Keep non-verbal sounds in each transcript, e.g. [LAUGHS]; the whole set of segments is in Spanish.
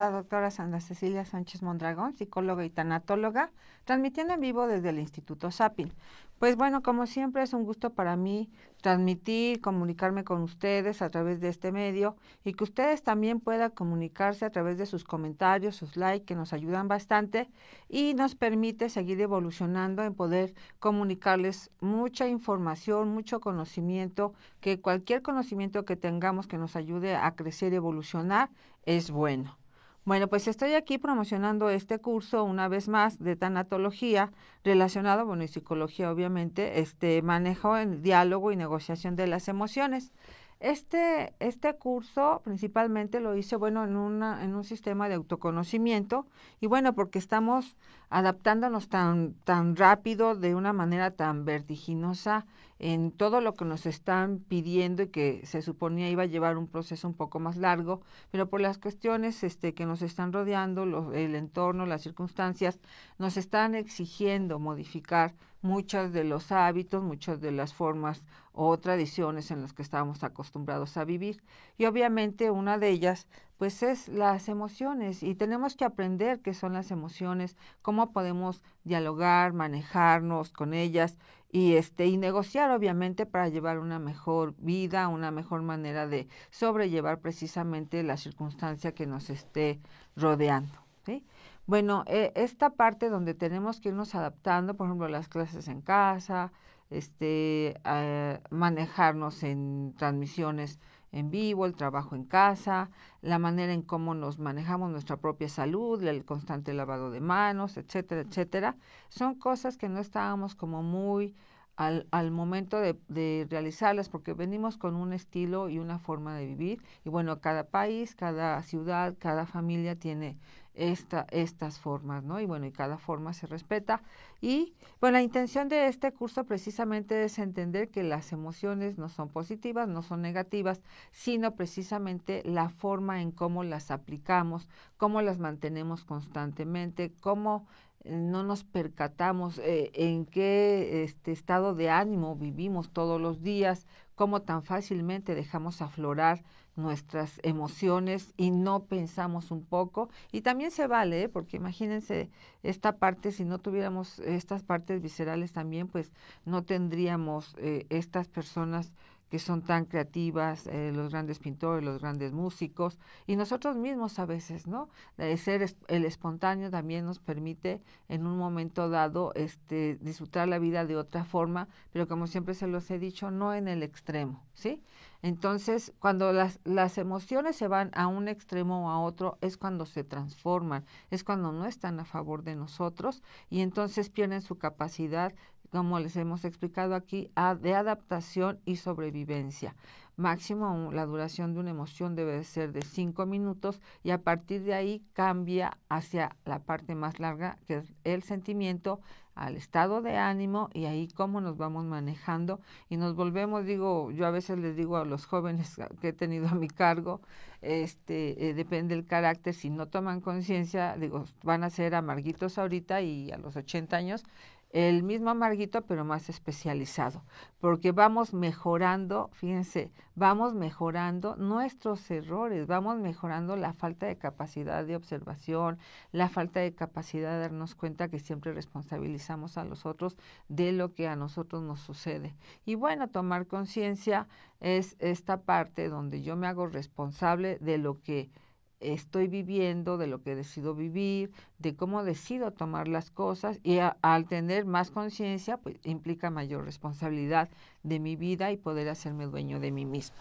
la doctora Sandra Cecilia Sánchez Mondragón, psicóloga y tanatóloga, transmitiendo en vivo desde el Instituto Sapin. Pues bueno, como siempre es un gusto para mí transmitir, comunicarme con ustedes a través de este medio y que ustedes también puedan comunicarse a través de sus comentarios, sus likes, que nos ayudan bastante y nos permite seguir evolucionando en poder comunicarles mucha información, mucho conocimiento, que cualquier conocimiento que tengamos que nos ayude a crecer, y evolucionar, es bueno. Bueno, pues estoy aquí promocionando este curso una vez más de tanatología relacionado, bueno, y psicología obviamente, este manejo en diálogo y negociación de las emociones. Este, este curso principalmente lo hice, bueno, en, una, en un sistema de autoconocimiento y bueno, porque estamos adaptándonos tan, tan rápido, de una manera tan vertiginosa en todo lo que nos están pidiendo y que se suponía iba a llevar un proceso un poco más largo, pero por las cuestiones este, que nos están rodeando, el entorno, las circunstancias, nos están exigiendo modificar muchos de los hábitos, muchas de las formas o tradiciones en las que estábamos acostumbrados a vivir. Y obviamente una de ellas, pues es las emociones y tenemos que aprender qué son las emociones, cómo podemos dialogar, manejarnos con ellas y este y negociar obviamente para llevar una mejor vida, una mejor manera de sobrellevar precisamente la circunstancia que nos esté rodeando, Bueno, eh, esta parte donde tenemos que irnos adaptando, por ejemplo, las clases en casa, este, eh, manejarnos en transmisiones en vivo, el trabajo en casa, la manera en cómo nos manejamos nuestra propia salud, el constante lavado de manos, etcétera, etcétera. Son cosas que no estábamos como muy al, al momento de, de, realizarlas porque venimos con un estilo y una forma de vivir. Y bueno, cada país, cada ciudad, cada familia tiene estas formas, ¿no? Y bueno, y cada forma se respeta. Y bueno, pues, la intención de este curso precisamente es entender que las emociones no son positivas, no son negativas, sino precisamente la forma en cómo las aplicamos, cómo las mantenemos constantemente, cómo eh, no nos percatamos eh, en qué este estado de ánimo vivimos todos los días, cómo tan fácilmente dejamos aflorar nuestras emociones y no pensamos un poco. Y también se vale, ¿eh? porque imagínense esta parte, si no tuviéramos estas partes viscerales también, pues no tendríamos eh, estas personas que son tan creativas, eh, los grandes pintores, los grandes músicos y nosotros mismos a veces, ¿no? de eh, ser el espontáneo también nos permite en un momento dado este, disfrutar la vida de otra forma, pero como siempre se los he dicho, no en el extremo, ¿sí? Entonces, cuando las, las emociones se van a un extremo o a otro, es cuando se transforman, es cuando no están a favor de nosotros y entonces pierden su capacidad como les hemos explicado aquí, de adaptación y sobrevivencia. Máximo, la duración de una emoción debe ser de cinco minutos y a partir de ahí cambia hacia la parte más larga, que es el sentimiento, al estado de ánimo y ahí cómo nos vamos manejando y nos volvemos, digo, yo a veces les digo a los jóvenes [LAUGHS] que he tenido a mi cargo, este, eh, depende del carácter, si no toman conciencia, digo, van a ser amarguitos ahorita y a los 80 años el mismo amarguito, pero más especializado, porque vamos mejorando, fíjense, vamos mejorando nuestros errores, vamos mejorando la falta de capacidad de observación, la falta de capacidad de darnos cuenta que siempre responsabilizamos a los otros de lo que a nosotros nos sucede. Y bueno, tomar conciencia es esta parte donde yo me hago responsable de lo que estoy viviendo, de lo que decido vivir, de cómo decido tomar las cosas y al tener más conciencia, pues implica mayor responsabilidad de mi vida y poder hacerme dueño de mí mismo.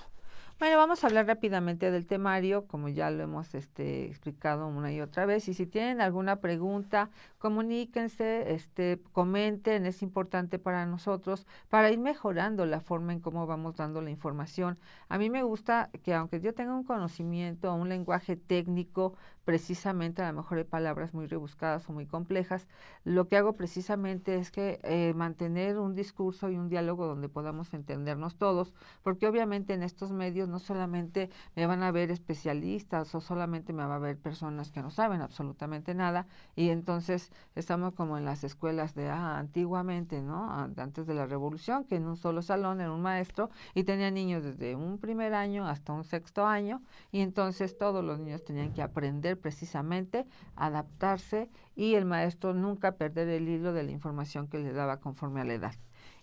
Bueno, vamos a hablar rápidamente del temario, como ya lo hemos este, explicado una y otra vez. Y si tienen alguna pregunta, comuníquense, este, comenten, es importante para nosotros, para ir mejorando la forma en cómo vamos dando la información. A mí me gusta que aunque yo tenga un conocimiento, un lenguaje técnico, precisamente a lo mejor hay palabras muy rebuscadas o muy complejas. Lo que hago precisamente es que eh, mantener un discurso y un diálogo donde podamos entendernos todos, porque obviamente en estos medios no solamente me van a ver especialistas o solamente me va a ver personas que no saben absolutamente nada y entonces estamos como en las escuelas de ah, antiguamente, ¿no? Ah, antes de la revolución, que en un solo salón era un maestro y tenía niños desde un primer año hasta un sexto año y entonces todos los niños tenían que aprender precisamente, adaptarse y el maestro nunca perder el hilo de la información que le daba conforme a la edad.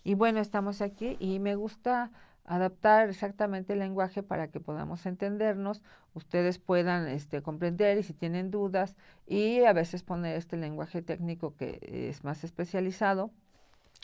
Y bueno, estamos aquí y me gusta adaptar exactamente el lenguaje para que podamos entendernos, ustedes puedan este, comprender y si tienen dudas y a veces poner este lenguaje técnico que es más especializado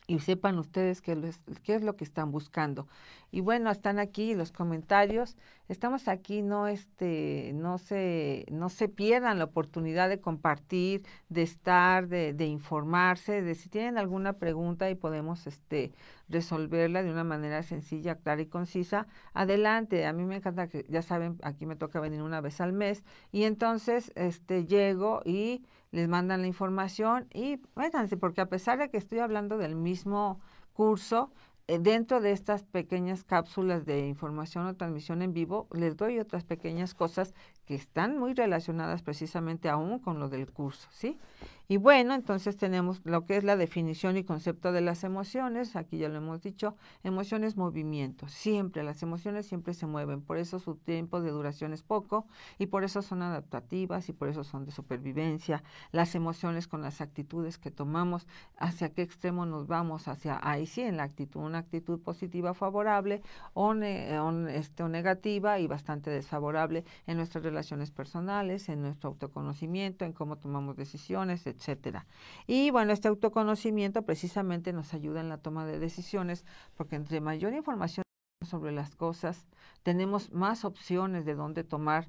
y sepan ustedes qué, es, es lo que están buscando. Y bueno, están aquí los comentarios. Estamos aquí, no este, no se, no se pierdan la oportunidad de compartir, de estar, de, de informarse, de si tienen alguna pregunta y podemos este resolverla de una manera sencilla, clara y concisa. Adelante, a mí me encanta que, ya saben, aquí me toca venir una vez al mes. Y entonces, este, llego y les mandan la información y métanse, porque a pesar de que estoy hablando del mismo curso, eh, dentro de estas pequeñas cápsulas de información o transmisión en vivo, les doy otras pequeñas cosas que están muy relacionadas precisamente aún con lo del curso, ¿sí? Y bueno, entonces tenemos lo que es la definición y concepto de las emociones, aquí ya lo hemos dicho, emociones movimiento, siempre las emociones siempre se mueven, por eso su tiempo de duración es poco y por eso son adaptativas y por eso son de supervivencia, las emociones con las actitudes que tomamos, hacia qué extremo nos vamos, hacia ahí sí, en la actitud, una actitud positiva favorable o, eh, este, negativa y bastante desfavorable en nuestras relaciones personales, en nuestro autoconocimiento, en cómo tomamos decisiones, etc etcétera. Y bueno, este autoconocimiento precisamente nos ayuda en la toma de decisiones, porque entre mayor información sobre las cosas, tenemos más opciones de dónde tomar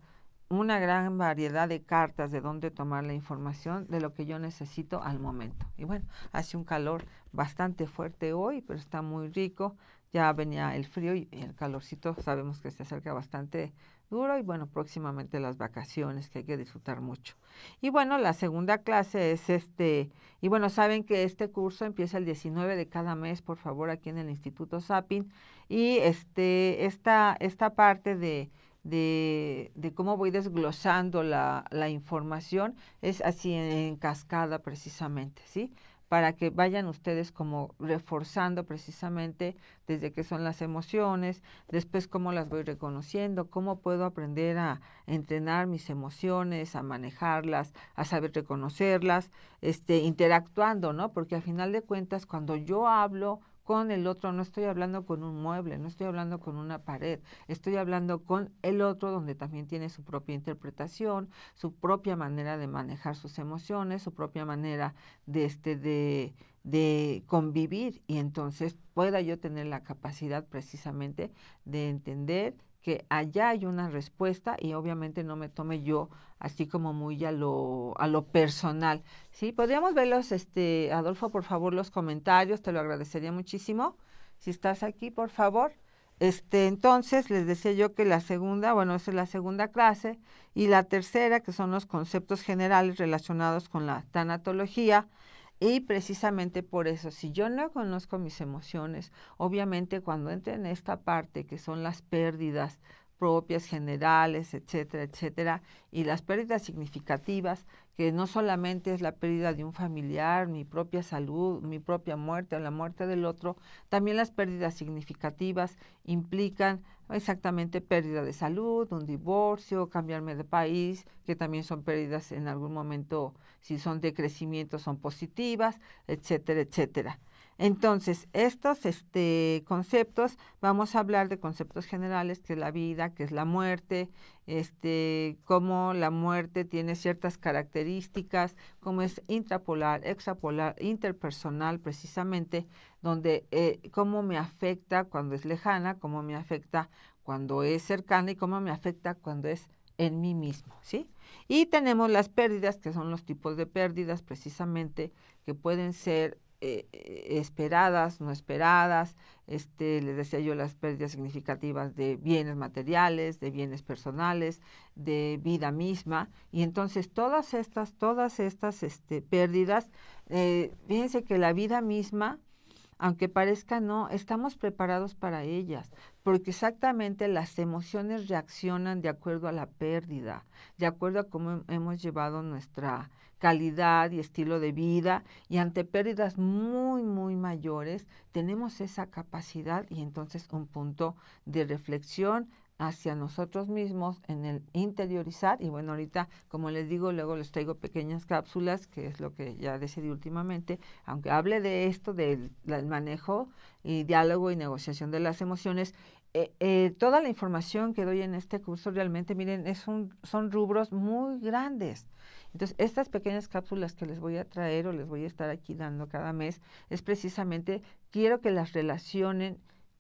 una gran variedad de cartas de dónde tomar la información de lo que yo necesito al momento. Y bueno, hace un calor bastante fuerte hoy, pero está muy rico. Ya venía el frío y el calorcito sabemos que se acerca bastante duro y bueno, próximamente las vacaciones que hay que disfrutar mucho. Y bueno, la segunda clase es este, y bueno, saben que este curso empieza el 19 de cada mes, por favor, aquí en el Instituto Sapin y este esta esta parte de de, cómo voy desglosando la, información es así en, cascada precisamente, ¿sí? para que vayan ustedes como reforzando precisamente desde qué son las emociones, después cómo las voy reconociendo, cómo puedo aprender a entrenar mis emociones, a manejarlas, a saber reconocerlas, este, interactuando, ¿no? Porque al final de cuentas, cuando yo hablo con el otro, no estoy hablando con un mueble, no estoy hablando con una pared, estoy hablando con el otro donde también tiene su propia interpretación, su propia manera de manejar sus emociones, su propia manera de este de convivir y entonces pueda yo tener la capacidad precisamente de entender que allá hay una respuesta y obviamente no me tome yo así como muy a lo, a lo personal. ¿sí? Podríamos verlos, este, Adolfo, por favor, los comentarios, te lo agradecería muchísimo. Si estás aquí, por favor. Este, entonces, les decía yo que la segunda, bueno, esa es la segunda clase, y la tercera, que son los conceptos generales relacionados con la tanatología, y precisamente por eso, si yo no conozco mis emociones, obviamente cuando entre en esta parte que son las pérdidas propias, generales, etcétera, etcétera, y las pérdidas significativas, que no solamente es la pérdida de un familiar, mi propia salud, mi propia muerte o la muerte del otro, también las pérdidas significativas implican exactamente pérdida de salud, un divorcio, cambiarme de país, que también son pérdidas en algún momento, si son de crecimiento, son positivas, etcétera, etcétera. Entonces, estos este, conceptos, vamos a hablar de conceptos generales, que es la vida, que es la muerte, este, cómo la muerte tiene ciertas características, cómo es intrapolar, extrapolar, interpersonal precisamente, donde eh, cómo me afecta cuando es lejana, cómo me afecta cuando es cercana y cómo me afecta cuando es en mí mismo, ¿sí? Y tenemos las pérdidas, que son los tipos de pérdidas precisamente, que pueden ser eh, eh, esperadas, no esperadas, este, les decía yo las pérdidas significativas de bienes materiales, de bienes personales, de vida misma, y entonces todas estas, todas estas este, pérdidas, eh, fíjense que la vida misma, aunque parezca no, estamos preparados para ellas, porque exactamente las emociones reaccionan de acuerdo a la pérdida, de acuerdo a cómo hemos llevado nuestra calidad y estilo de vida y ante pérdidas muy, muy mayores, tenemos esa capacidad y entonces un punto de reflexión hacia nosotros mismos en el interiorizar y bueno ahorita como les digo luego les traigo pequeñas cápsulas que es lo que ya decidí últimamente aunque hable de esto del, manejo y diálogo y negociación de las emociones eh, eh, toda la información que doy en este curso realmente, miren, es un, son rubros muy grandes. Entonces, estas pequeñas cápsulas que les voy a traer o les voy a estar aquí dando cada mes, es precisamente, quiero que las relacionen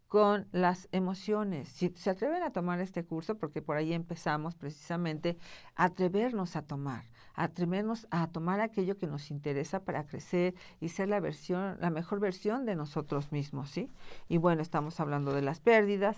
con las emociones. Si se atreven a tomar este curso, porque por ahí empezamos precisamente, a atrevernos a tomar atrevernos a tomar aquello que nos interesa para crecer y ser la versión, la mejor versión de nosotros mismos, ¿sí? Y bueno, estamos hablando de las pérdidas.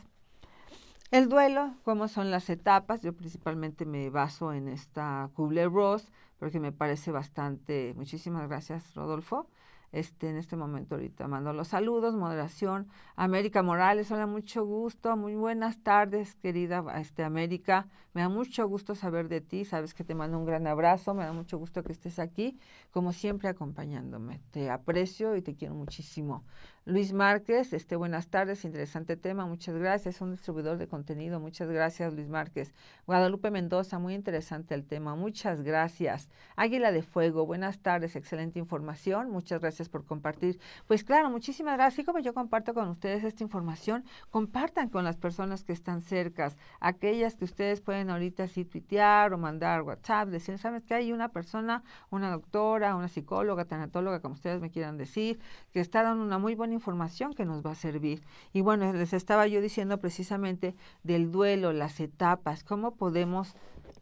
El duelo, cómo son las etapas, yo principalmente me baso en esta Kubler-Ross porque me parece bastante, muchísimas gracias Rodolfo, este, en este momento ahorita mando los saludos, moderación. América Morales, hola, mucho gusto, muy buenas tardes, querida este, América. Me da mucho gusto saber de ti, sabes que te mando un gran abrazo, me da mucho gusto que estés aquí, como siempre acompañándome. Te aprecio y te quiero muchísimo. Luis Márquez, este, buenas tardes, interesante tema, muchas gracias. Un distribuidor de contenido, muchas gracias, Luis Márquez. Guadalupe Mendoza, muy interesante el tema, muchas gracias. Águila de Fuego, buenas tardes, excelente información, muchas gracias por compartir. Pues claro, muchísimas gracias. Y como yo comparto con ustedes esta información, compartan con las personas que están cerca, aquellas que ustedes pueden ahorita sí tuitear o mandar WhatsApp, decir, ¿sabes que hay una persona, una doctora, una psicóloga, tanatóloga, como ustedes me quieran decir, que está dando una muy buena información que nos va a servir. Y bueno, eh, les estaba yo diciendo precisamente del duelo, las etapas, cómo podemos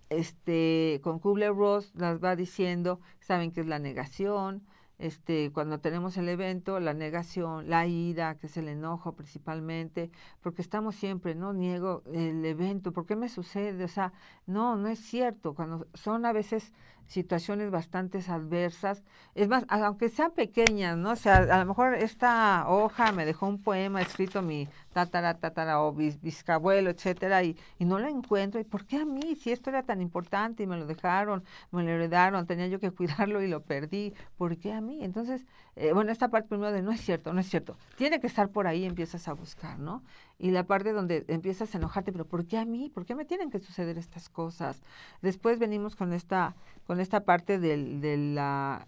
este, con Kubler-Ross las va diciendo, saben que es la negación, este, cuando tenemos el evento, la negación, la ira, que es el enojo principalmente, porque estamos siempre, no niego el evento, ¿por qué me sucede? O sea, no, no es cierto, cuando son a veces situaciones bastante adversas. Es más, aunque sean pequeñas, ¿no? O sea, a lo mejor esta hoja me dejó un poema escrito mi tatara, tatara o bis, biscabuelo, etcétera, y, y, no lo encuentro. ¿Y por qué a mí? Si esto era tan importante y me lo dejaron, me lo heredaron, tenía yo que [LAUGHS] cuidarlo y lo perdí. ¿Por qué a mí? Entonces, eh, bueno, esta parte primero de no es cierto, no es cierto, tiene que estar por ahí, empiezas a buscar, ¿no? Y la parte donde empiezas a enojarte, pero ¿por qué a mí? ¿Por qué me tienen que suceder estas cosas? Después venimos con esta, con esta parte de la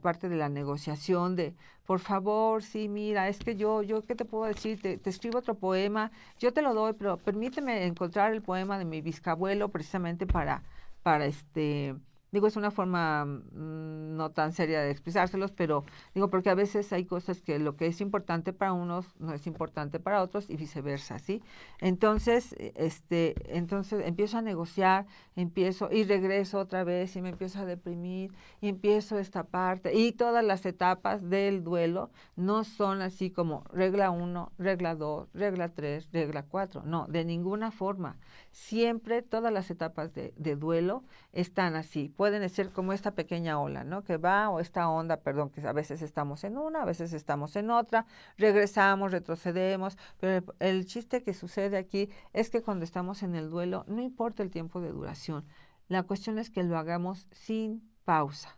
parte de la negociación de, por favor, sí, mira, es que yo, yo, ¿qué te puedo decir? Te, escribo otro poema, yo te lo doy, pero permíteme encontrar el poema de mi bisabuelo precisamente para, para este, digo, es una forma mm, no tan seria de expresárselos, pero digo, porque a veces hay cosas que lo que es importante para unos no es importante para otros y viceversa, ¿sí? Entonces, e, este, entonces empiezo a negociar, empiezo y regreso otra vez y me empiezo a deprimir y empiezo esta parte y todas las etapas del duelo no son así como regla uno, regla dos, regla tres, regla cuatro. no, de ninguna forma. Siempre todas las etapas de duelo están así pueden ser como esta pequeña ola, ¿no? Que va, o esta onda, perdón, que a veces estamos en una, a veces estamos en otra, regresamos, retrocedemos, pero el, el chiste que sucede aquí es que cuando estamos en el duelo, no importa el tiempo de duración, la cuestión es que lo hagamos sin pausa,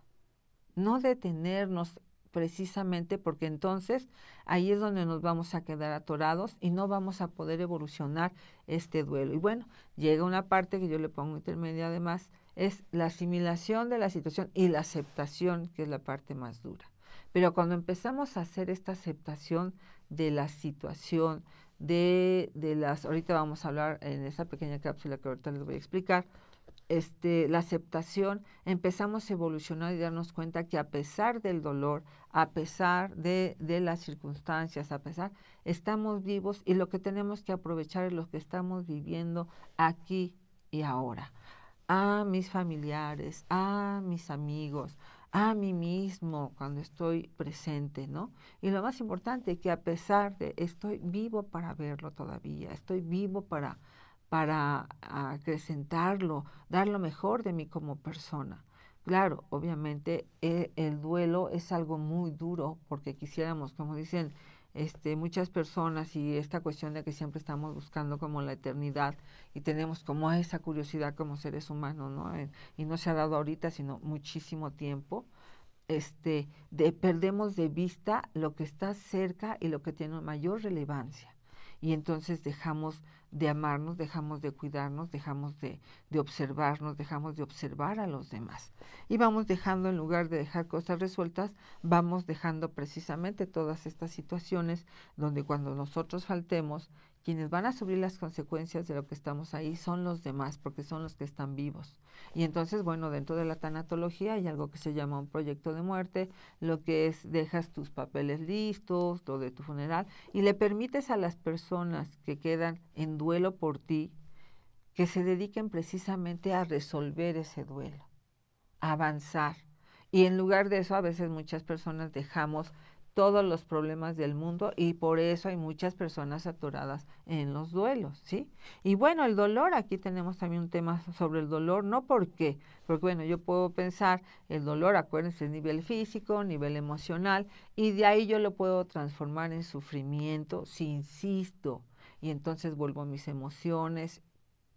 no detenernos precisamente porque entonces ahí es donde nos vamos a quedar atorados y no vamos a poder evolucionar este duelo. Y bueno, llega una parte que yo le pongo intermedia además, es la asimilación de la situación y la aceptación, que es la parte más dura. Pero cuando empezamos a hacer esta aceptación de la situación, de, de las, ahorita vamos a hablar en esa pequeña cápsula que ahorita les voy a explicar, este, la aceptación, empezamos a evolucionar y darnos cuenta que a pesar del dolor, a pesar de, de, las circunstancias, a pesar, estamos vivos y lo que tenemos que aprovechar es lo que estamos viviendo aquí y ahora. A mis familiares, a mis amigos, a mí mismo cuando estoy presente, ¿no? Y lo más importante, es que a pesar de, estoy vivo para verlo todavía, estoy vivo para para acrecentarlo, dar lo mejor de mí como persona. Claro, obviamente eh, el, duelo es algo muy duro porque quisiéramos, como dicen este, muchas personas, y esta cuestión de que siempre estamos buscando como la eternidad y tenemos como esa curiosidad como seres humanos, ¿no? Eh, y no se ha dado ahorita, sino muchísimo tiempo, este, perdemos de vista lo que está cerca y lo que tiene mayor relevancia. Y entonces dejamos de amarnos, dejamos de cuidarnos, dejamos de, de, observarnos, dejamos de observar a los demás. Y vamos dejando, en lugar de dejar cosas resueltas, vamos dejando precisamente todas estas situaciones donde cuando nosotros faltemos quienes van a sufrir las consecuencias de lo que estamos ahí son los demás, porque son los que están vivos. Y entonces, bueno, dentro de la tanatología hay algo que se llama un proyecto de muerte, lo que es dejas tus papeles listos, lo de tu funeral, y le permites a las personas que quedan en duelo por ti que se dediquen precisamente a resolver ese duelo, a avanzar. Y en lugar de eso, a veces muchas personas dejamos todos los problemas del mundo y por eso hay muchas personas saturadas en los duelos, ¿sí? Y bueno, el dolor, aquí tenemos también un tema sobre el dolor, ¿no? porque, Porque bueno, yo puedo pensar el dolor, acuérdense, nivel físico, nivel emocional, y de ahí yo lo puedo transformar en sufrimiento si insisto, y entonces vuelvo mis emociones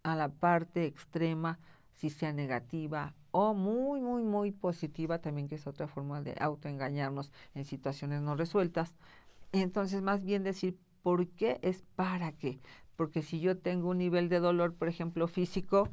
a la parte extrema, si sea negativa o muy, muy, muy positiva también, que es otra forma de autoengañarnos en situaciones no resueltas. Entonces, más bien decir, ¿por qué es para qué? Porque si yo tengo un nivel de dolor, por ejemplo, físico,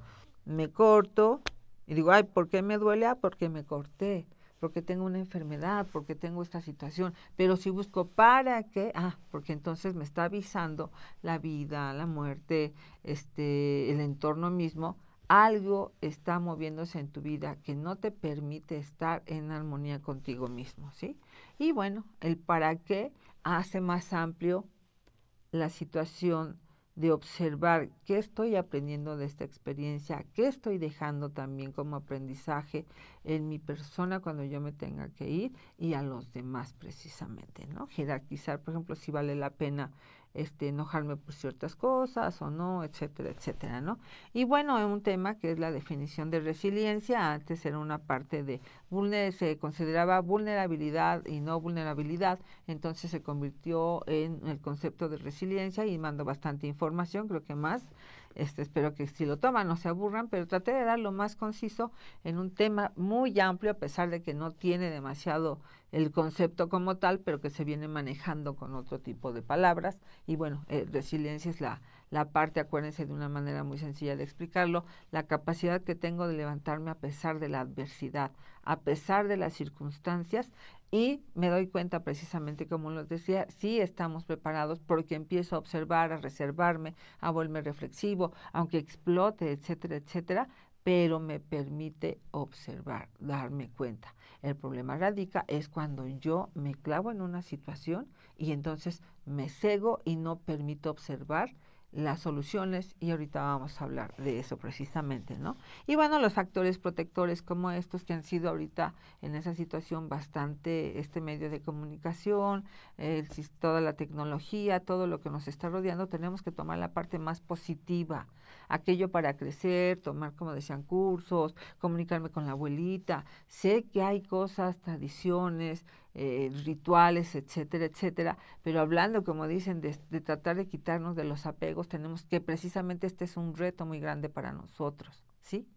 me corto y digo, ay, ¿por qué me duele? Ah, porque me corté, porque tengo una enfermedad, porque tengo esta situación. Pero si busco para qué, ah, porque entonces me está avisando la vida, la muerte, este, el entorno mismo, algo está moviéndose en tu vida que no te permite estar en armonía contigo mismo, ¿sí? Y bueno, el para qué hace más amplio la situación de observar qué estoy aprendiendo de esta experiencia, qué estoy dejando también como aprendizaje en mi persona cuando yo me tenga que ir y a los demás precisamente, ¿no? Jerarquizar, por ejemplo, si vale la pena este, enojarme por ciertas cosas o no, etcétera, etcétera, ¿no? Y bueno, un tema que es la definición de resiliencia, antes era una parte de vulner se consideraba vulnerabilidad y no vulnerabilidad, entonces se convirtió en el concepto de resiliencia y mando bastante información, creo que más este, espero que si lo toman no se aburran, pero traté de dar lo más conciso en un tema muy amplio, a pesar de que no tiene demasiado el concepto como tal, pero que se viene manejando con otro tipo de palabras. Y bueno, resiliencia eh, es la, la parte, acuérdense de una manera muy sencilla de explicarlo, la capacidad que tengo de levantarme a pesar de la adversidad, a pesar de las circunstancias y me doy cuenta precisamente, como les decía, si estamos preparados porque empiezo a observar, a reservarme, a volverme reflexivo, aunque explote, etcétera, etcétera, pero me permite observar, darme cuenta. El problema radica es cuando yo me clavo en una situación y entonces me cego y no permito observar las soluciones y ahorita vamos a hablar de eso precisamente, ¿no? Y bueno, los factores protectores como estos que han sido ahorita en esa situación bastante este medio de comunicación, el, toda la tecnología, todo lo que nos está rodeando, tenemos que tomar la parte más positiva, aquello para crecer, tomar como decían cursos, comunicarme con la abuelita, sé que hay cosas, tradiciones, eh, rituales, etcétera, etcétera. Pero hablando, como dicen, de, tratar de quitarnos de los apegos, tenemos que precisamente este es un reto muy grande para nosotros, ¿sí?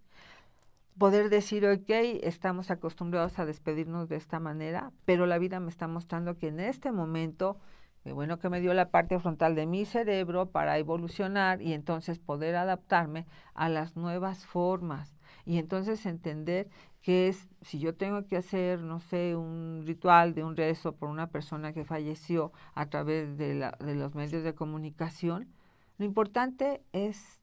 Poder decir, ok, estamos acostumbrados a despedirnos de esta manera, pero la vida me está mostrando que en este momento, bueno, que me dio la parte frontal de mi cerebro para evolucionar y entonces poder adaptarme a las nuevas formas y entonces entender que es, si yo tengo que hacer, no sé, un ritual de un rezo por una persona que falleció a través de, la, de los medios de comunicación, lo importante es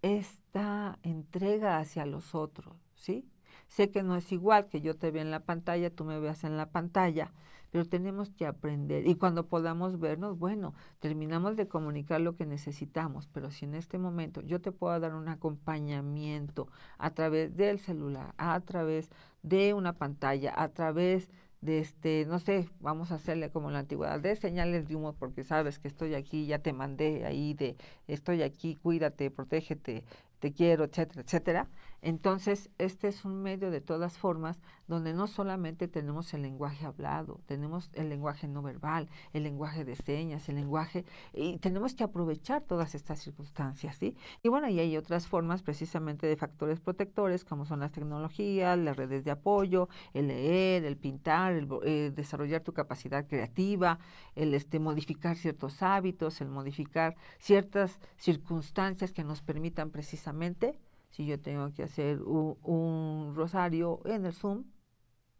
esta entrega hacia los otros, ¿sí? Sé que no es igual que yo te vea en la pantalla, tú me veas en la pantalla, pero tenemos que aprender. Y cuando podamos vernos, bueno, terminamos de comunicar lo que necesitamos, pero si en este momento yo te puedo dar un acompañamiento a través del celular, a través de una pantalla, a través de este, no sé, vamos a hacerle como la antigüedad, de señales de humo, porque sabes que estoy aquí, ya te mandé ahí de estoy aquí, cuídate, protégete, te quiero, etcétera, etcétera. Entonces, este es un medio de todas formas donde no solamente tenemos el lenguaje hablado, tenemos el lenguaje no verbal, el lenguaje de señas, el lenguaje, y tenemos que aprovechar todas estas circunstancias, ¿sí? Y bueno, y hay otras formas precisamente de factores protectores, como son las tecnologías, las redes de apoyo, el leer, el pintar, el eh, desarrollar tu capacidad creativa, el este, modificar ciertos hábitos, el modificar ciertas circunstancias que nos permitan precisamente si yo tengo que hacer un, rosario en el Zoom,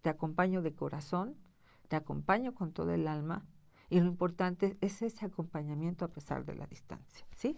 te acompaño de corazón, te acompaño con todo el alma y lo importante es ese acompañamiento a pesar de la distancia, ¿sí?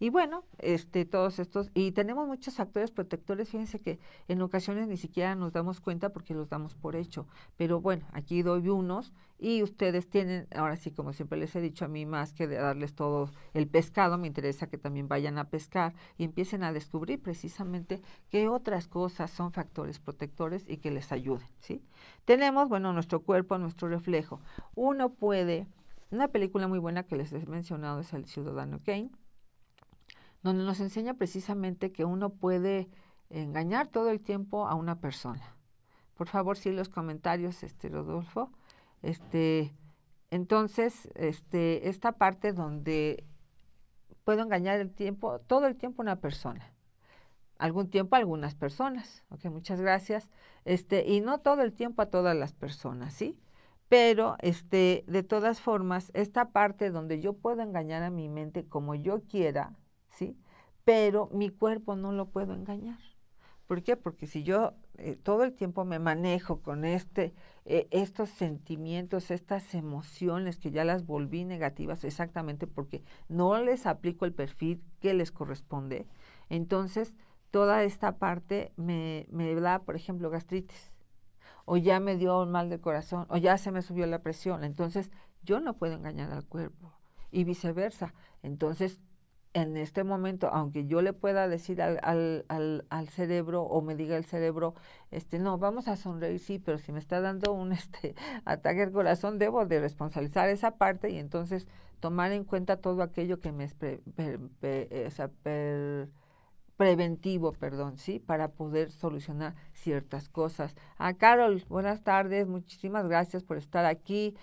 Y bueno, este, todos estos, y tenemos muchos factores protectores, fíjense que en ocasiones ni siquiera nos damos cuenta porque los damos por hecho. Pero bueno, aquí doy unos y ustedes tienen, ahora sí, como siempre les he dicho a mí, más que de darles todo el pescado, me interesa que también vayan a pescar y empiecen a descubrir precisamente qué otras cosas son factores protectores y que les ayuden, ¿sí? Tenemos, bueno, nuestro cuerpo, nuestro reflejo. Uno puede, una película muy buena que les he mencionado es El Ciudadano Kane, donde nos enseña precisamente que uno puede engañar todo el tiempo a una persona. Por favor, sí los comentarios, este Rodolfo. Este, entonces, este, esta parte donde puedo engañar el tiempo, todo el tiempo a una persona. Algún tiempo a algunas personas. Ok, muchas gracias. Este, y no todo el tiempo a todas las personas, ¿sí? Pero este, de todas formas, esta parte donde yo puedo engañar a mi mente como yo quiera, pero mi cuerpo no lo puedo engañar. ¿Por qué? Porque si yo eh, todo el tiempo me manejo con este, eh, estos sentimientos, estas emociones que ya las volví negativas exactamente porque no les aplico el perfil que les corresponde, entonces toda esta parte me, me da, por ejemplo, gastritis, o ya me dio un mal de corazón, o ya se me subió la presión. Entonces yo no puedo engañar al cuerpo y viceversa. Entonces en este momento, aunque yo le pueda decir al, al, al, al, cerebro o me diga el cerebro, este, no, vamos a sonreír, sí, pero si me está dando un [LAUGHS] este, ataque al corazón, debo de responsabilizar esa parte y entonces tomar en cuenta todo aquello que me, eh, preventivo, perdón, ¿sí? Para poder solucionar ciertas cosas. A ah, Carol, buenas tardes, muchísimas gracias por estar aquí.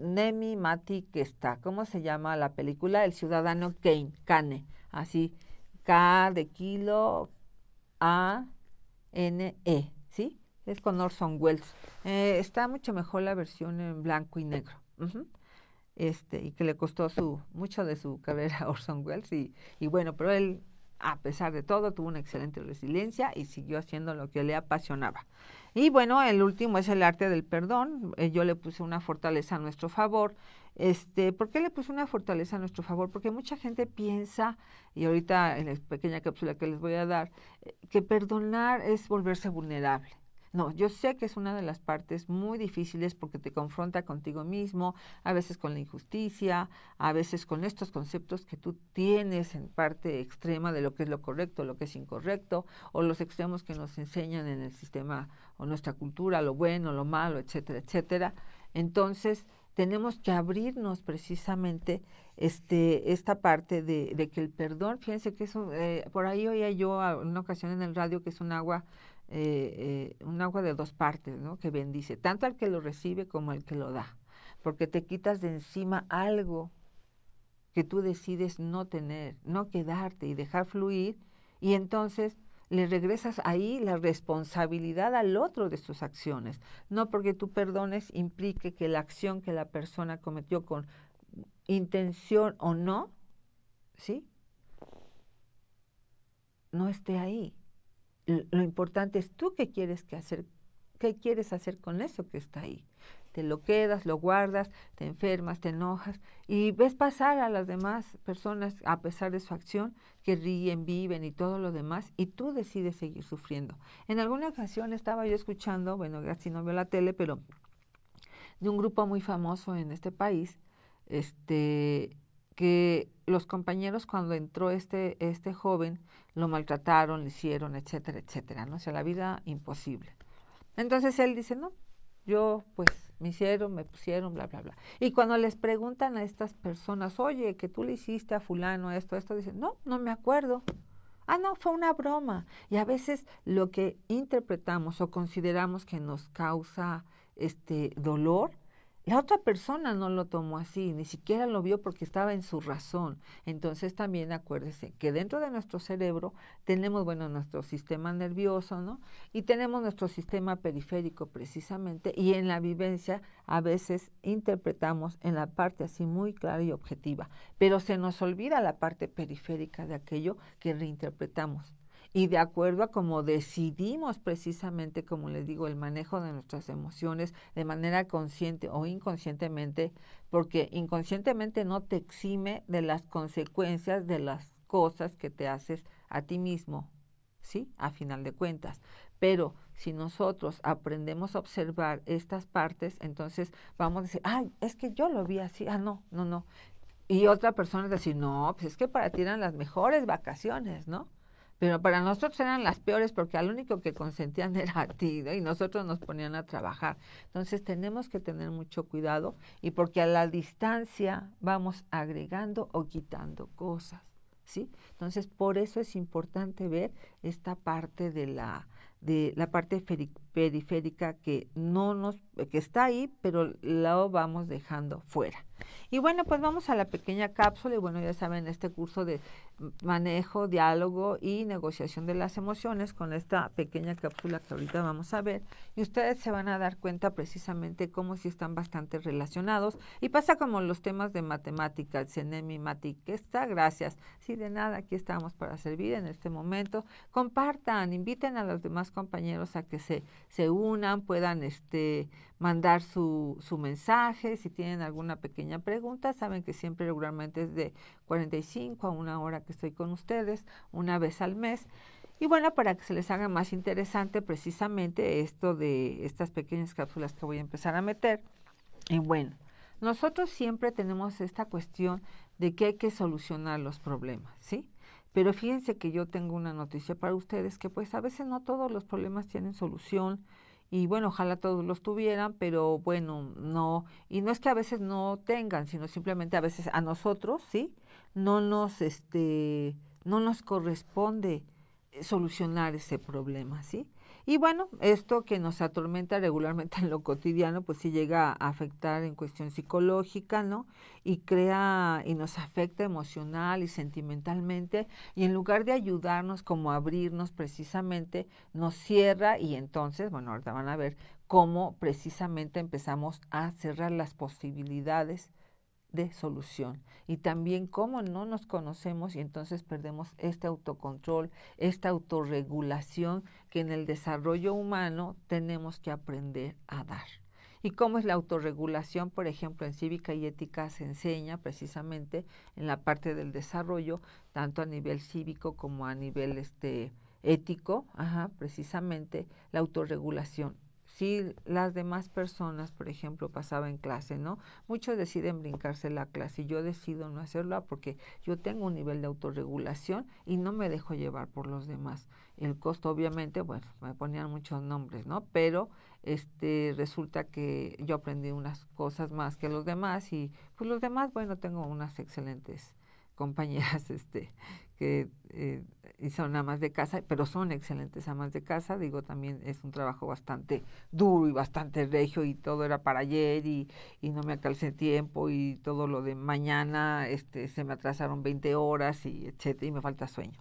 Nemi Mati, que está, ¿cómo se llama la película? El ciudadano Kane, Kane, así, K de kilo, A, N, E, ¿sí? Es con Orson Welles. Eh, está mucho mejor la versión en blanco y negro. Este, y que le costó su, mucho de su carrera a Orson Welles y, y bueno, pero él a pesar de todo, tuvo una excelente resiliencia y siguió haciendo lo que le apasionaba. Y bueno, el último es el arte del perdón. Eh, yo le puse una fortaleza a nuestro favor. Este, ¿Por qué le puse una fortaleza a nuestro favor? Porque mucha gente piensa, y ahorita en la pequeña cápsula que les voy a dar, eh, que perdonar es volverse vulnerable. No, yo sé que es una de las partes muy difíciles porque te confronta contigo mismo, a veces con la injusticia, a veces con estos conceptos que tú tienes en parte extrema de lo que es lo correcto, lo que es incorrecto, o los extremos que nos enseñan en el sistema o nuestra cultura, lo bueno, lo malo, etcétera, etcétera. Entonces, tenemos que abrirnos precisamente este, esta parte de, de que el perdón, fíjense que eso, eh, por ahí oía yo en una ocasión en el radio que es un agua eh, eh, un agua de dos partes, ¿no? Que bendice tanto al que lo recibe como al que lo da, porque te quitas de encima algo que tú decides no tener, no quedarte y dejar fluir, y entonces le regresas ahí la responsabilidad al otro de sus acciones, no porque tú perdones implique que la acción que la persona cometió con intención o no, ¿sí? No esté ahí lo importante es tú qué quieres que hacer, qué quieres hacer con eso que está ahí. Te lo quedas, lo guardas, te enfermas, te enojas y ves pasar a las demás personas a pesar de su acción, que ríen, viven y todo lo demás y tú decides seguir sufriendo. En alguna ocasión estaba yo escuchando, bueno, casi no veo la tele, pero de un grupo muy famoso en este país, este que los compañeros cuando entró este, este joven lo maltrataron, le hicieron, etcétera, etcétera, ¿no? O sea, la vida imposible. Entonces él dice, no, yo pues me hicieron, me pusieron, bla, bla, bla. Y cuando les preguntan a estas personas, oye, que tú le hiciste a fulano esto, esto, dicen, no, no me acuerdo. Ah, no, fue una broma. Y a veces lo que interpretamos o consideramos que nos causa este dolor, la otra persona no lo tomó así, ni siquiera lo vio porque estaba en su razón. Entonces también acuérdese que dentro de nuestro cerebro tenemos, bueno, nuestro sistema nervioso, ¿no? Y tenemos nuestro sistema periférico precisamente y en la vivencia a veces interpretamos en la parte así muy clara y objetiva, pero se nos olvida la parte periférica de aquello que reinterpretamos y de acuerdo a cómo decidimos precisamente, como les digo, el manejo de nuestras emociones de manera consciente o inconscientemente, porque inconscientemente no te exime de las consecuencias de las cosas que te haces a ti mismo, ¿sí? A final de cuentas. Pero si nosotros aprendemos a observar estas partes, entonces vamos a decir, ay, es que yo lo vi así, ah, no, no, no. Y otra persona decir, no, pues es que para ti eran las mejores vacaciones, ¿no? Pero para nosotros eran las peores porque al único que consentían [LAUGHS] era a ti y nosotros nos ponían a trabajar. Entonces tenemos que tener mucho cuidado y porque a la distancia vamos agregando o quitando cosas. ¿Sí? Entonces, por eso es importante ver esta parte de la, de la parte periférica que no nos que está ahí, pero la vamos dejando fuera. Y bueno, pues vamos a la pequeña cápsula y bueno, ya saben, este curso de manejo, diálogo y negociación de las emociones con esta pequeña cápsula que ahorita vamos a ver. Y ustedes se van a dar cuenta precisamente cómo si están bastante relacionados. Y pasa como los temas de matemáticas el que Está, gracias. si de nada, aquí estamos para servir en este momento. Compartan, inviten a los demás compañeros a que se, se unan, puedan este mandar su, mensaje. Si tienen alguna pequeña pregunta, saben que siempre regularmente es de 45 a una hora que estoy con ustedes, una vez al mes. Y bueno, para que se les haga más interesante precisamente esto de estas pequeñas cápsulas que voy a empezar a meter. Y bueno, nosotros siempre tenemos esta cuestión de que hay que solucionar los problemas, ¿sí? Pero fíjense que yo tengo una noticia para ustedes que pues a veces no todos los problemas tienen solución, y bueno, ojalá todos los tuvieran, pero bueno, no, y no es que a veces no tengan, sino simplemente a veces a nosotros, ¿sí? No nos, este, no nos corresponde eh, solucionar ese problema, ¿sí? Y bueno, esto que nos atormenta regularmente en lo cotidiano, pues sí llega a afectar en cuestión psicológica, ¿no? Y crea y nos afecta emocional y sentimentalmente. Y en lugar de ayudarnos como abrirnos precisamente, nos cierra y entonces, bueno, ahorita van a ver cómo precisamente empezamos a cerrar las posibilidades de solución. Y también cómo no nos conocemos y entonces perdemos este autocontrol, esta autorregulación que en el desarrollo humano tenemos que aprender a dar. Y cómo es la autorregulación, por ejemplo, en cívica y ética se enseña precisamente en la parte del desarrollo, tanto a nivel cívico como a nivel este, ético, precisamente la autorregulación si las demás personas, por ejemplo, pasaba en clase, ¿no? Muchos deciden brincarse la clase y yo decido no hacerlo porque yo tengo un nivel de autorregulación y no me dejo llevar por los demás. El costo, obviamente, bueno, me ponían muchos nombres, ¿no? Pero este resulta que yo aprendí unas cosas más que los demás y pues los demás, bueno, tengo unas excelentes compañeras [LAUGHS] este que eh, y son amas de casa, pero son excelentes amas de casa. Digo, también es un trabajo bastante duro y bastante regio y todo era para ayer y, y no me alcancé tiempo y todo lo de mañana este, se me atrasaron 20 horas y etcétera y me falta sueño.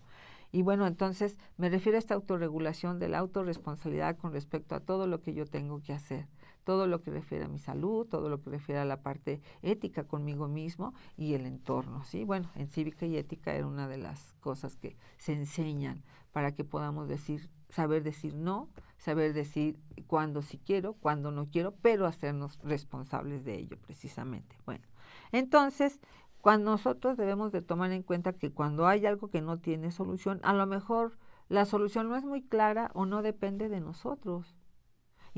Y bueno, entonces me refiero a esta autorregulación de la autorresponsabilidad con respecto a todo lo que yo tengo que hacer todo lo que refiere a mi salud, todo lo que refiere a la parte ética conmigo mismo y el entorno, ¿sí? Bueno, en cívica y ética era una de las cosas que se enseñan para que podamos decir, saber decir no, saber decir cuándo sí quiero, cuándo no quiero, pero hacernos responsables de ello precisamente. Bueno, entonces, cuando nosotros debemos de tomar en cuenta que cuando hay algo que no tiene solución, a lo mejor la solución no es muy clara o no depende de nosotros.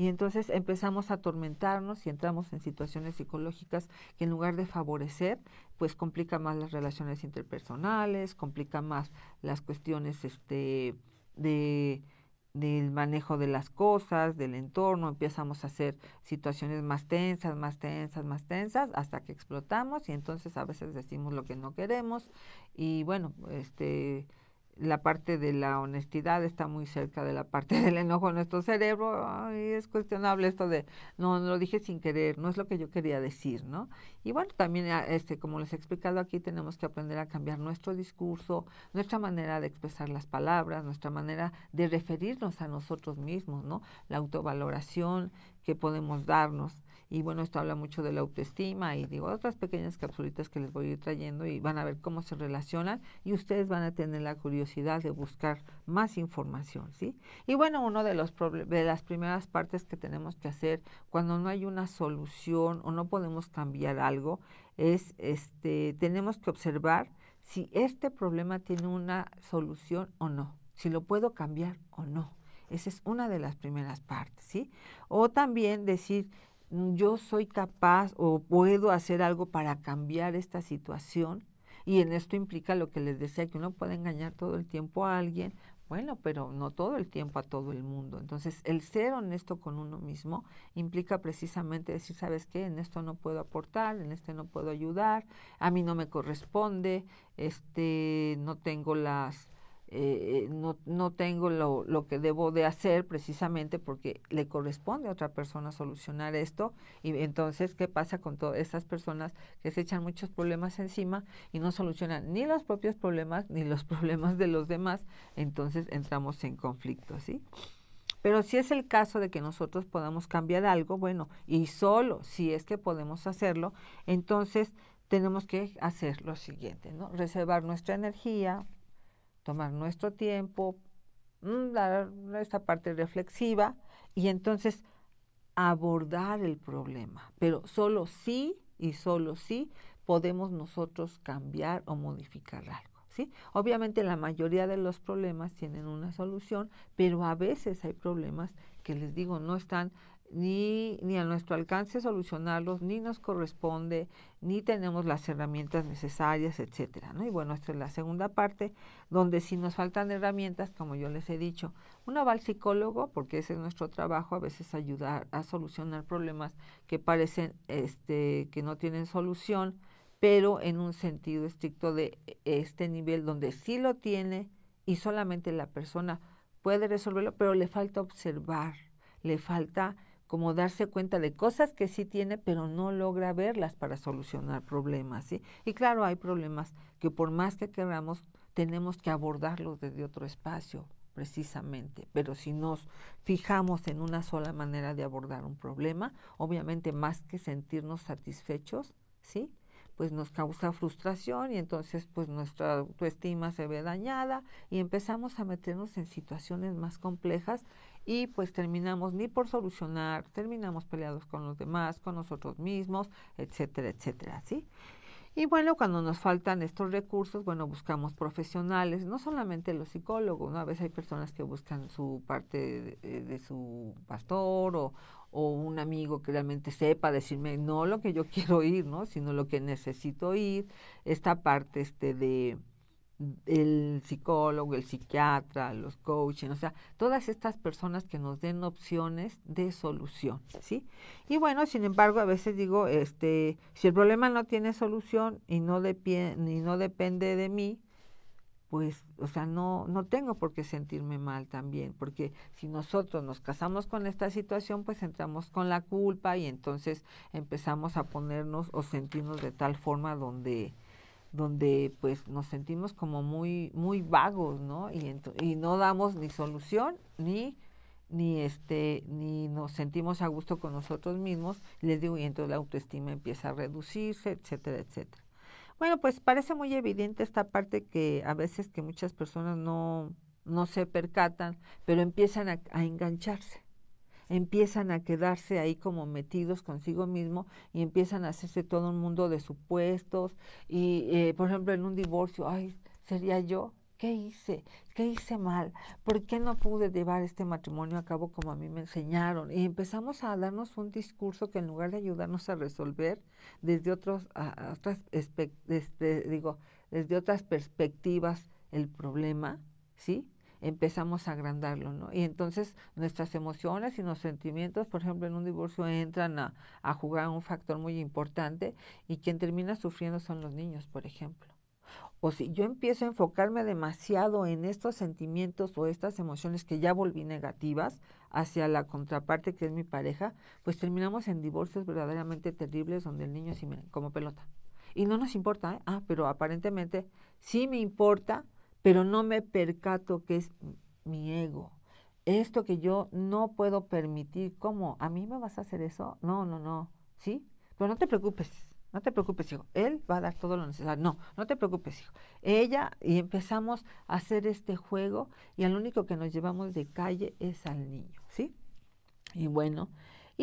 Y entonces empezamos a atormentarnos y entramos en situaciones psicológicas que en lugar de favorecer, pues complica más las relaciones interpersonales, complica más las cuestiones este, de del manejo de las cosas, del entorno, empezamos a hacer situaciones más tensas, más tensas, más tensas, hasta que explotamos y entonces a veces decimos lo que no queremos y bueno, este la parte de la honestidad está muy cerca de la parte [LAUGHS] del enojo en nuestro cerebro. es cuestionable esto de, no, no, lo dije sin querer, no es lo que yo quería decir, ¿no? Y bueno, también, ah, este, como les he explicado aquí, tenemos que aprender a cambiar nuestro discurso, nuestra manera de expresar las palabras, nuestra manera de referirnos a nosotros mismos, ¿no? La autovaloración que podemos darnos. Y bueno, esto habla mucho de la autoestima y digo otras pequeñas capsulitas que les voy a ir trayendo y van a ver cómo se relacionan y ustedes van a tener la curiosidad de buscar más información, ¿sí? Y bueno, uno de los de las primeras partes que tenemos que hacer cuando no hay una solución o no podemos cambiar algo es este tenemos que observar si este problema tiene una solución o no, si lo puedo cambiar o no. Esa es una de las primeras partes, ¿sí? O también decir, Mm, yo soy capaz o puedo hacer algo para cambiar esta situación. Y en esto implica lo que les decía, que uno puede engañar todo el tiempo a alguien, bueno, pero no todo el tiempo a todo el mundo. Entonces, el ser honesto con uno mismo implica precisamente decir, ¿sabes qué? En esto no puedo aportar, en este no puedo ayudar, a mí no me corresponde, este no tengo las eh, eh, no, no, tengo lo, que debo de hacer precisamente porque le corresponde a otra persona solucionar esto y entonces qué pasa con todas esas personas que se echan muchos problemas encima y no solucionan ni los propios problemas ni los [LAUGHS] problemas de los demás entonces entramos en conflicto sí pero si es el caso de que nosotros podamos cambiar algo bueno y solo si es que podemos hacerlo entonces tenemos que hacer lo siguiente no reservar nuestra energía tomar nuestro tiempo, mm, dar esta parte reflexiva y entonces abordar el problema. Pero solo sí y solo sí podemos nosotros cambiar o modificar algo. ¿sí? Obviamente la mayoría de los problemas tienen una solución, pero a veces hay problemas que les digo no están ni, a nuestro alcance solucionarlos, ni nos corresponde, ni tenemos las herramientas necesarias, etcétera. ¿no? Y bueno, esta es la segunda parte, donde si nos faltan herramientas, como yo les he dicho, uno va al psicólogo, porque ese es nuestro trabajo, a veces ayudar a solucionar problemas que parecen este, que no tienen solución, pero en un sentido estricto de este nivel, donde sí lo tiene y solamente la persona puede resolverlo, pero le falta observar, le falta como darse cuenta de cosas que sí tiene, pero no logra verlas para solucionar problemas, ¿sí? Y claro, hay problemas que por más que queramos, tenemos que abordarlos desde otro espacio, precisamente. Pero si nos fijamos en una sola manera de abordar un problema, obviamente más que sentirnos satisfechos, ¿sí? pues nos causa frustración y entonces pues nuestra autoestima se ve dañada y empezamos a meternos en situaciones más complejas y pues terminamos ni por solucionar, terminamos peleados con los demás, con nosotros mismos, etcétera, etcétera, ¿sí? Y bueno, cuando nos faltan estos recursos, bueno, buscamos profesionales, no solamente los psicólogos, ¿no? A veces hay personas que buscan su parte de, eh, su pastor o, un amigo que realmente sepa decirme no lo que yo [LAUGHS] quiero oír, ¿no? Sino lo que necesito oír, esta parte este de el psicólogo, el psiquiatra, los coaches, o sea, todas estas personas que nos den opciones de solución, ¿sí? Y bueno, sin embargo, a veces digo, este, si el problema no tiene solución y no, no depende de mí, pues, o sea, no, no tengo por qué sentirme mal también, porque si nosotros nos casamos con esta situación, pues entramos con la culpa y entonces empezamos a ponernos o sentirnos de tal forma donde donde pues nos sentimos como muy muy vagos, ¿no? Y, y no damos ni solución ni ni este ni nos sentimos a gusto con nosotros mismos, les digo, y entonces la autoestima empieza a reducirse, etcétera, etcétera. Bueno, pues parece muy evidente esta parte que a veces que muchas personas no no se percatan, pero empiezan a engancharse empiezan a quedarse ahí como metidos consigo mismo y empiezan a hacerse todo un mundo de supuestos y, eh, por ejemplo, en un divorcio, ay, sería yo, ¿Qué hice? ¿Qué hice mal? ¿Por qué no pude llevar este matrimonio a cabo como a mí me enseñaron? Y empezamos a darnos un discurso que en lugar de ayudarnos a resolver desde otros, este, digo, desde otras perspectivas el problema, ¿sí? empezamos a agrandarlo, ¿no? Y entonces nuestras emociones y los sentimientos, por ejemplo, en un divorcio entran a, jugar un factor muy importante y quien termina sufriendo son los niños, por ejemplo. O si yo empiezo a enfocarme demasiado en estos sentimientos o estas emociones que ya volví negativas hacia la contraparte que es mi pareja, pues terminamos en divorcios verdaderamente terribles donde el niño se me como pelota. Y no nos importa, ¿eh? ah, pero aparentemente sí me importa pero no me percato que es mi ego. Esto que yo no puedo permitir, ¿cómo? ¿A mí me vas a hacer eso? No, no, no. ¿Sí? Pero no te preocupes, no te preocupes, hijo. Él va a dar todo lo necesario. No, no te preocupes, hijo. Ella, y empezamos a hacer este juego y al único que nos llevamos de calle es al niño, ¿sí? Y bueno,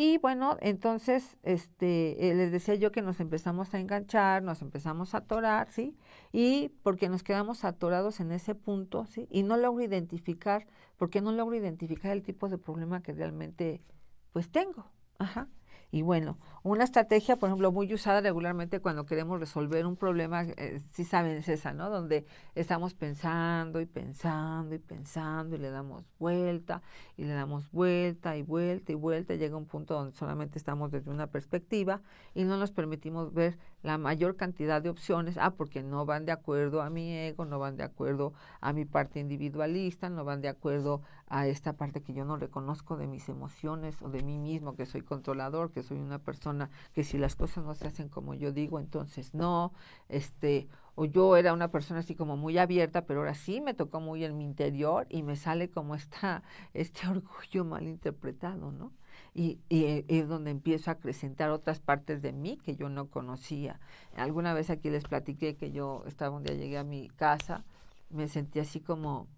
y bueno, entonces este, eh, les decía yo que nos empezamos a enganchar, nos empezamos a atorar, ¿sí? Y porque nos quedamos atorados en ese punto, ¿sí? Y no logro identificar, porque no logro identificar el tipo de problema que realmente pues tengo. Ajá. Y bueno, una estrategia, por ejemplo, muy usada regularmente cuando queremos resolver un problema, eh, si saben, es esa, ¿no? Donde estamos pensando y pensando y pensando y le damos vuelta y le damos vuelta y vuelta y vuelta. llega un punto donde solamente estamos desde una perspectiva y no nos permitimos ver la mayor cantidad de opciones, ah, porque no van de acuerdo a mi ego, no van de acuerdo a mi parte individualista, no van de acuerdo a esta parte que yo no reconozco de mis emociones o de mí mismo, que soy controlador, que soy una persona que si las cosas no se hacen como yo digo, entonces no, este, o yo era una persona así como muy abierta, pero ahora sí me tocó muy en mi interior y me sale como está este [LAUGHS] orgullo interpretado, ¿no? y, es donde empiezo a acrecentar otras partes de mí que yo no conocía. Alguna vez aquí les platiqué que yo estaba un día llegué a mi casa, me sentí así como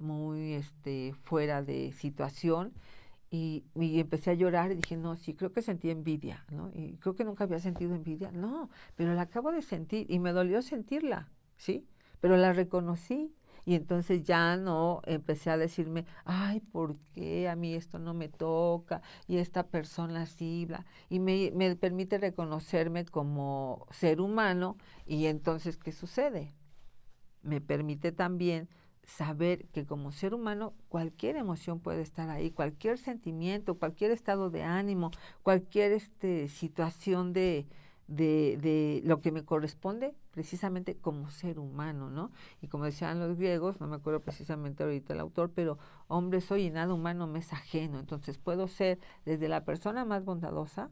muy este fuera de situación y, y, empecé a llorar y dije, no, sí, creo que sentí envidia, ¿no? Y creo que nunca había sentido envidia, no, pero la acabo de sentir y me dolió sentirla, ¿sí? Pero la reconocí y entonces ya no empecé a decirme, ay, ¿por qué a mí esto no me toca? Y esta persona sí, Y me, me permite reconocerme como ser humano. Y entonces, ¿qué sucede? Me permite también saber que como ser humano cualquier emoción puede estar ahí, cualquier sentimiento, cualquier estado de ánimo, cualquier este, situación de, de, de, lo que me corresponde precisamente como ser humano, ¿no? Y como decían los griegos, no me acuerdo precisamente ahorita el autor, pero hombre soy y nada humano me es ajeno. Entonces puedo ser desde la persona más bondadosa,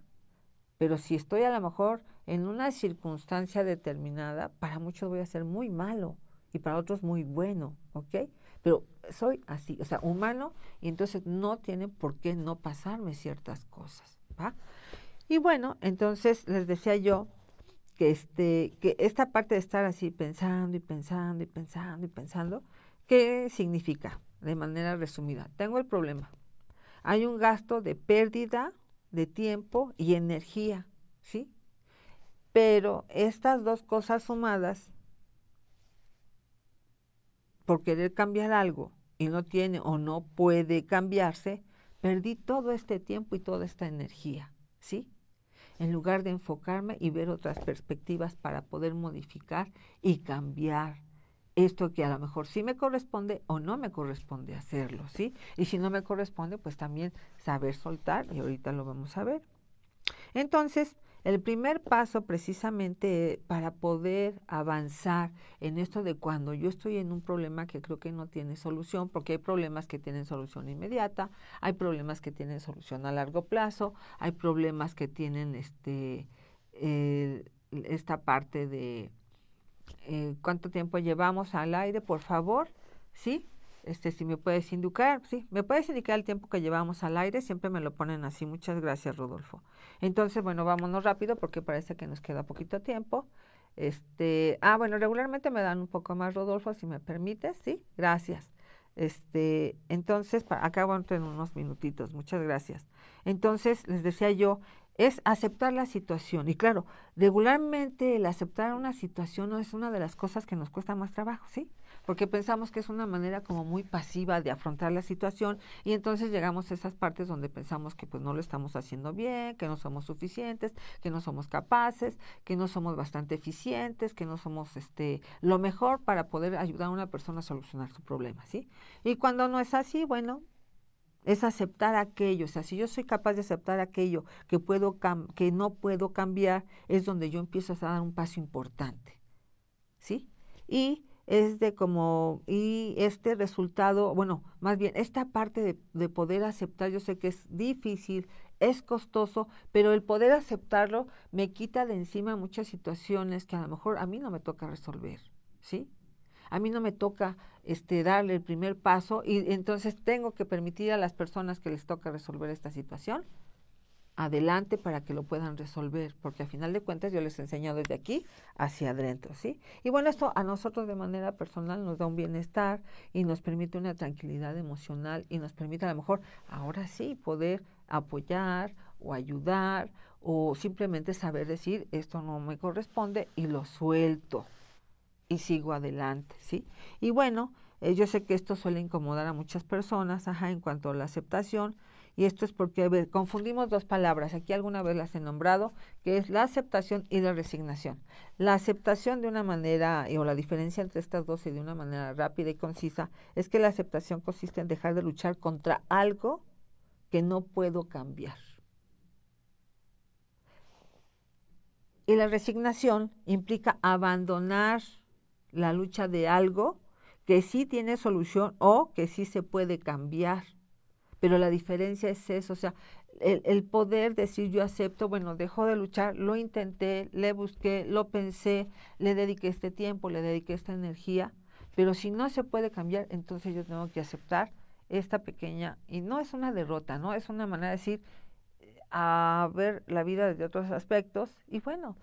pero si estoy a lo mejor en una circunstancia determinada, para muchos voy a ser muy malo y para otros muy bueno, ¿ok? Pero soy así, o sea, humano, y entonces no tiene por qué no pasarme ciertas cosas, ¿va? Y bueno, entonces les decía yo que, este, que esta parte de estar así pensando y pensando y pensando y pensando, ¿qué significa? De manera resumida, tengo el problema. Hay un gasto de pérdida de tiempo y energía, ¿sí? Pero estas dos cosas sumadas, por querer cambiar algo y no tiene o no puede cambiarse, perdí todo este tiempo y toda esta energía, ¿sí? en lugar de enfocarme y ver otras perspectivas para poder modificar y cambiar esto que a lo mejor sí me corresponde o no me corresponde hacerlo, ¿sí? Y si no me corresponde, pues también saber soltar, y ahorita lo vamos a ver. Entonces, el primer paso precisamente para poder avanzar en esto de cuando yo estoy en un problema que creo que no tiene solución, porque hay problemas que tienen solución inmediata, hay problemas que tienen solución a largo plazo, hay problemas que tienen este esta parte de eh, cuánto tiempo llevamos al aire, por favor, ¿sí? Este, si me puedes indicar, sí, me puedes indicar el tiempo que llevamos al aire, siempre me lo ponen así. Muchas gracias, Rodolfo. Entonces, bueno, vámonos rápido porque parece que nos queda poquito tiempo. Este, ah, bueno, regularmente me dan un poco más, Rodolfo, si me permites, sí, gracias. Este, entonces, para, acabo en unos minutitos, muchas gracias. Entonces, les decía yo, es aceptar la situación. Y claro, regularmente el aceptar una situación no es una de las cosas que nos cuesta más trabajo, ¿sí? porque pensamos que es una manera como muy pasiva de afrontar la situación y entonces llegamos a esas partes donde pensamos que pues no lo estamos haciendo bien, que no somos suficientes, que no somos capaces, que no somos bastante eficientes, que no somos este lo mejor para poder ayudar a una persona a solucionar su problema, ¿sí? Y cuando no es así, bueno, es aceptar aquello. O sea, si yo soy capaz de aceptar aquello que, puedo que no puedo cambiar, es donde yo empiezo a dar un paso importante. ¿Sí? Y es de como, y este resultado, bueno, más bien, esta parte de, poder aceptar, yo sé que es difícil, es costoso, pero el poder aceptarlo me quita de encima muchas situaciones que a lo mejor a mí no me toca resolver, ¿sí? A mí no me toca este, darle el primer paso y entonces tengo que permitir a las personas que les toca resolver esta situación adelante para que lo puedan resolver, porque a final de cuentas yo les he enseñado desde aquí hacia adentro, ¿sí? Y bueno, esto a nosotros de manera personal nos da un bienestar y nos permite una tranquilidad emocional y nos permite a lo mejor ahora sí poder apoyar o ayudar o simplemente saber decir esto no me corresponde y lo suelto y sigo adelante, ¿sí? Y bueno, eh, yo sé que esto suele incomodar a muchas personas, ajá, en cuanto a la aceptación, y esto es porque confundimos dos palabras, aquí alguna vez las he nombrado, que es la aceptación y la resignación. La aceptación de una manera, eh, o la diferencia entre estas dos y de una manera rápida y concisa, es que la aceptación consiste en dejar de luchar contra algo que no puedo cambiar. Y la resignación implica abandonar la lucha de algo que sí tiene solución o que sí se puede cambiar pero la diferencia es eso, o sea, el, poder decir yo acepto, bueno, dejó de luchar, lo intenté, le busqué, lo pensé, le dediqué este tiempo, le dediqué esta energía, pero si no se puede cambiar, entonces yo tengo que aceptar esta pequeña, y no es una derrota, ¿no? Es una manera de decir, eh, a ver la vida desde otros aspectos, y bueno,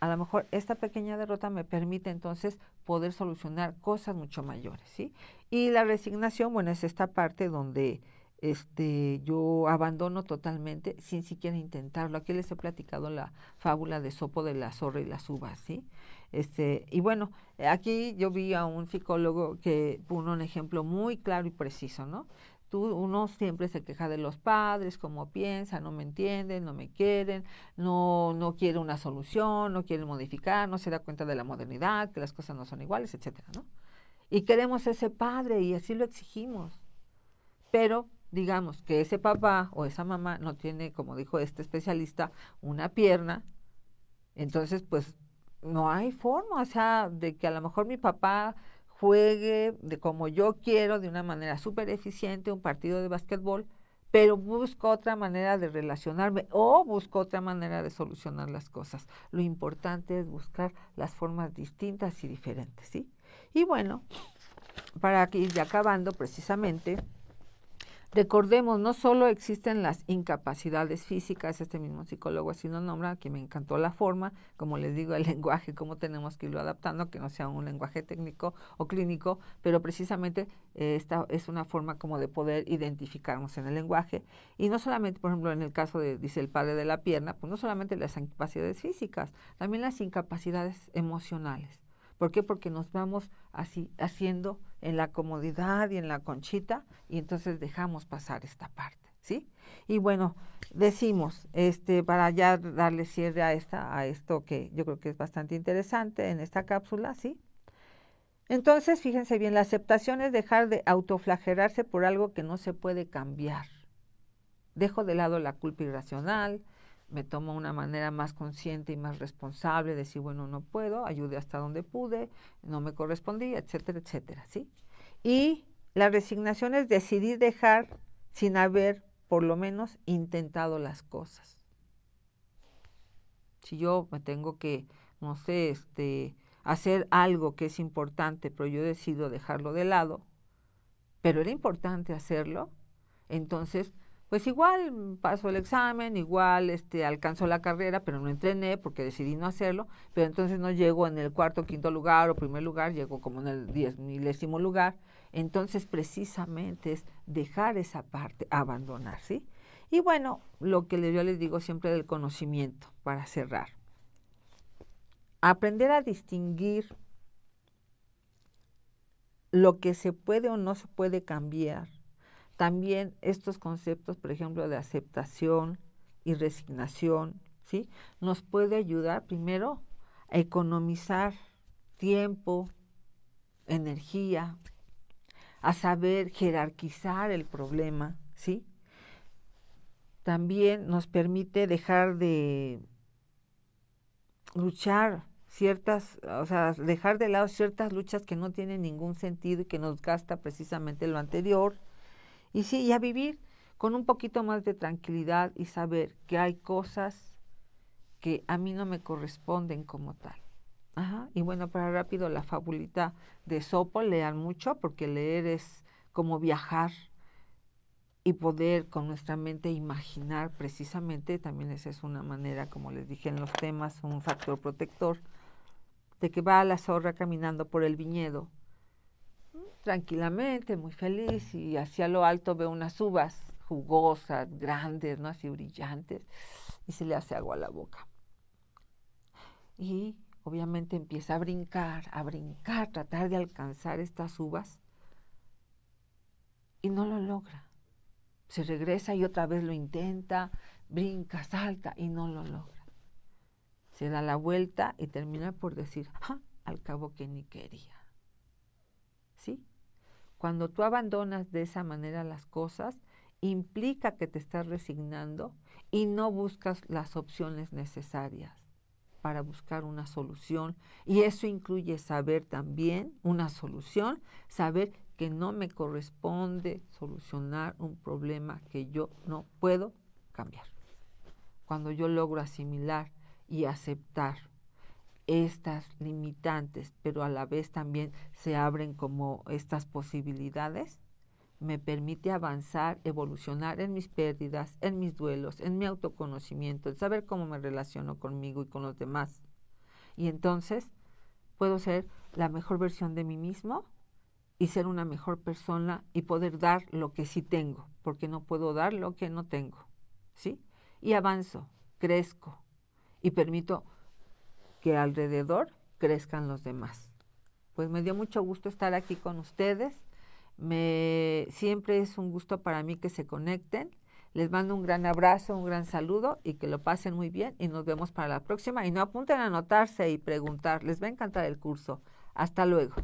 a lo mejor esta pequeña derrota me permite entonces poder solucionar cosas mucho mayores, ¿sí? Y la resignación, bueno, es esta parte donde este, yo abandono totalmente sin siquiera intentarlo. Aquí les he platicado la fábula de Sopo de la zorra y las uvas, ¿sí? Este, y bueno, aquí yo vi a un psicólogo que puso un ejemplo muy claro y preciso, ¿no? Tú, uno siempre se queja de los padres, como piensa, no me entienden, no me quieren, no, no quiere una solución, no quiere modificar, no se da cuenta de la modernidad, que las cosas no son iguales, etcétera, ¿no? Y queremos ese padre y así lo exigimos. Pero digamos que ese papá o esa mamá no tiene, como dijo este especialista, una pierna, entonces pues no hay forma, o sea, de que a lo mejor mi papá juegue de como yo quiero, de una manera súper eficiente, un partido de básquetbol, pero busco otra manera de relacionarme o busco otra manera de solucionar las cosas. Lo importante es buscar las formas distintas y diferentes, ¿sí? Y bueno, para ir acabando precisamente, Recordemos, no solo existen las incapacidades físicas, este mismo psicólogo así nos nombra, que me encantó la forma, como les digo, el [LAUGHS] lenguaje, cómo tenemos que irlo adaptando, que no sea un lenguaje técnico o clínico, pero precisamente eh, esta es una forma como de poder identificarnos en el lenguaje. Y no solamente, por ejemplo, en el caso de, dice el padre de la pierna, pues no solamente las incapacidades físicas, también las incapacidades emocionales. ¿Por qué? Porque nos vamos así haciendo en la comodidad y en la conchita y entonces dejamos pasar esta parte, ¿sí? Y bueno, decimos, este, para ya darle cierre a esta, a esto que yo creo que es bastante interesante en esta cápsula, ¿sí? Entonces, fíjense bien, la aceptación es dejar de autoflagerarse por algo que no se puede cambiar. Dejo de lado la culpa irracional, me tomo una manera más consciente y más responsable, de decir, bueno, no puedo, ayude hasta donde pude, no me correspondía, etcétera, etcétera, ¿sí? Y la resignación es decidir dejar sin haber, por lo menos, intentado las cosas. Si yo me tengo que, no sé, este, hacer algo que es importante, pero yo decido dejarlo de lado, pero era importante hacerlo, entonces pues igual pasó el examen, igual este, alcanzó la carrera, pero no entrené porque decidí no hacerlo, pero entonces no llego en el cuarto, quinto lugar o primer lugar, llego como en el diez milésimo lugar. Entonces precisamente es dejar esa parte, abandonar, ¿sí? Y bueno, lo que yo les digo siempre del conocimiento, para cerrar. Aprender a distinguir lo que se puede o no se puede cambiar también estos conceptos, por ejemplo, de aceptación y resignación, ¿sí? Nos puede ayudar primero a economizar tiempo, energía, a saber jerarquizar el problema, ¿sí? También nos permite dejar de luchar ciertas, o sea, dejar de lado ciertas luchas que no tienen ningún sentido y que nos gasta precisamente lo anterior, y sí, y a vivir con un poquito más de tranquilidad y saber que hay cosas que a mí no me corresponden como tal. Y bueno, para rápido, la fabulita de Sopo, lean mucho porque leer es como viajar y poder con nuestra mente imaginar precisamente, también esa es una manera, como les dije en los temas, un factor protector, de que va la zorra caminando por el viñedo tranquilamente, muy feliz, y hacia lo alto ve unas uvas jugosas, grandes, ¿no? Así brillantes, y se le hace agua a la boca. Y obviamente empieza a brincar, a brincar, tratar de alcanzar estas uvas, y no lo logra. Se regresa y otra vez lo intenta, brinca, salta, y no lo logra. Se da la vuelta y termina por decir, ah, al cabo que ni quería. Cuando tú abandonas de esa manera las cosas, implica que te estás resignando y no buscas las opciones necesarias para buscar una solución. Y eso incluye saber también una solución, saber que no me corresponde solucionar un problema que yo no puedo cambiar. Cuando yo logro asimilar y aceptar estas limitantes, pero a la vez también se abren como estas posibilidades, me permite avanzar, evolucionar en mis pérdidas, en mis duelos, en mi autoconocimiento, en saber cómo me relaciono conmigo y con los demás. Y entonces puedo ser la mejor versión de mí mismo y ser una mejor persona y poder dar lo que sí tengo, porque no puedo dar lo que no tengo, ¿sí? Y avanzo, crezco y permito que alrededor crezcan los demás. Pues me dio mucho gusto estar aquí con ustedes. Me, siempre es un gusto para mí que se conecten. Les mando un gran abrazo, un gran saludo y que lo pasen muy bien y nos vemos para la próxima. Y no apunten a anotarse y preguntar. Les va a encantar el curso. Hasta luego.